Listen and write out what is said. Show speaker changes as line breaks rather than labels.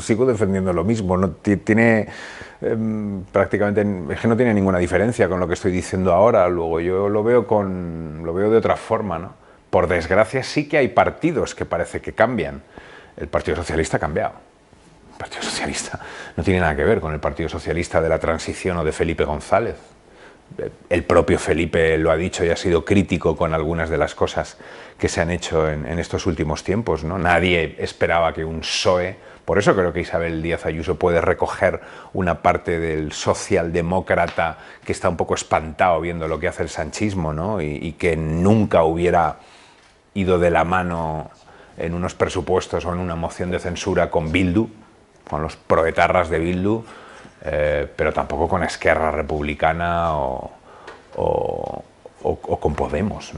sigo defendiendo lo mismo. No tiene em, prácticamente es que no tiene ninguna diferencia con lo que estoy diciendo ahora. Luego yo lo veo con lo veo de otra forma, ¿no? Por desgracia sí que hay partidos que parece que cambian. El Partido Socialista ha cambiado. El Partido Socialista no tiene nada que ver con el Partido Socialista de la transición o de Felipe González. El propio Felipe lo ha dicho y ha sido crítico con algunas de las cosas que se han hecho en, estos últimos tiempos. ¿no? Nadie esperaba que un PSOE por eso creo que Isabel Díaz Ayuso puede recoger una parte del socialdemócrata que está un poco espantado viendo lo que hace el sanchismo, ¿no? y, que nunca hubiera ido de la mano en unos presupuestos o en una moción de censura con Bildu, con los proetarras de Bildu, eh, pero tampoco con Esquerra Republicana o, con Podemos.